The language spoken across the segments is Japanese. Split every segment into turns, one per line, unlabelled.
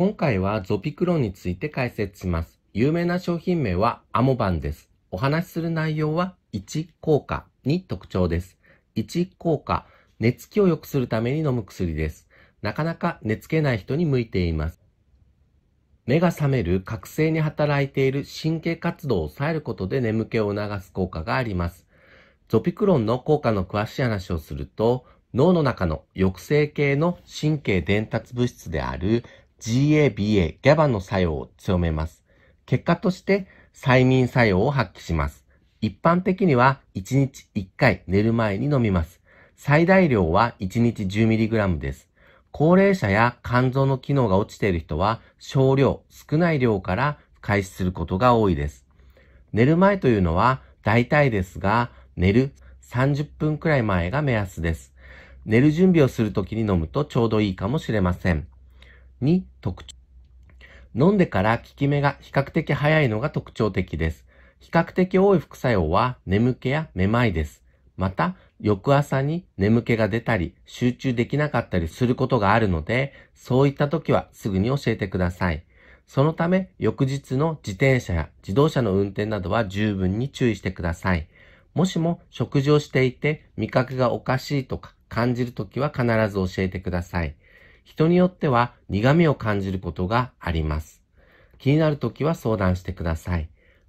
今回はゾピクロンについて解説します。有名な商品名はアモバンです。お話しする内容は1効果に特徴です。1効果、寝つきを良くするために飲む薬です。なかなか寝つけない人に向いています。目が覚める覚醒に働いている神経活動を抑えることで眠気を促す効果があります。ゾピクロンの効果の詳しい話をすると、脳の中の抑制系の神経伝達物質である GABA、GABA の作用を強めます。結果として催眠作用を発揮します。一般的には1日1回寝る前に飲みます。最大量は1日 10mg です。高齢者や肝臓の機能が落ちている人は少量、少ない量から開始することが多いです。寝る前というのは大体ですが、寝る30分くらい前が目安です。寝る準備をするときに飲むとちょうどいいかもしれません。に特徴。飲んでから効き目が比較的早いのが特徴的です。比較的多い副作用は眠気やめまいです。また、翌朝に眠気が出たり、集中できなかったりすることがあるので、そういった時はすぐに教えてください。そのため、翌日の自転車や自動車の運転などは十分に注意してください。もしも食事をしていて味覚がおかしいとか感じるときは必ず教えてください。人によっては苦味を感じることがあります。気になるときは相談してください。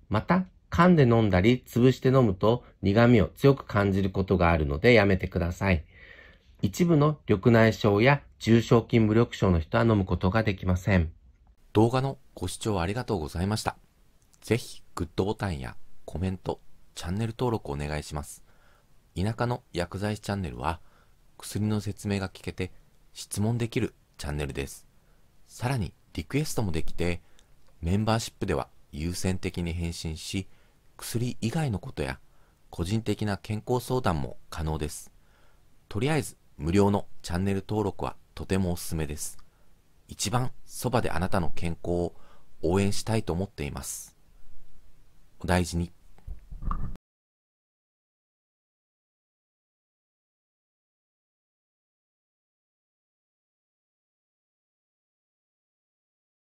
また、噛んで飲んだり、潰して飲むと苦味を強く感じることがあるのでやめてください。一部の緑内障や重症筋無力症の人は飲むことができません。動画のご視聴ありがとうございました。ぜひ、グッドボタンやコメント、チャンネル登録お願いします。田舎の薬剤師チャンネルは、薬の説明が聞けて質問できるチャンネルです。さらにリクエストもできて、メンバーシップでは優先的に返信し、薬以外のことや個人的な健康相談も可能です。とりあえず無料のチャンネル登録はとてもおすすめです。一番そばであなたの健康を応援したいと思っています。お大事に。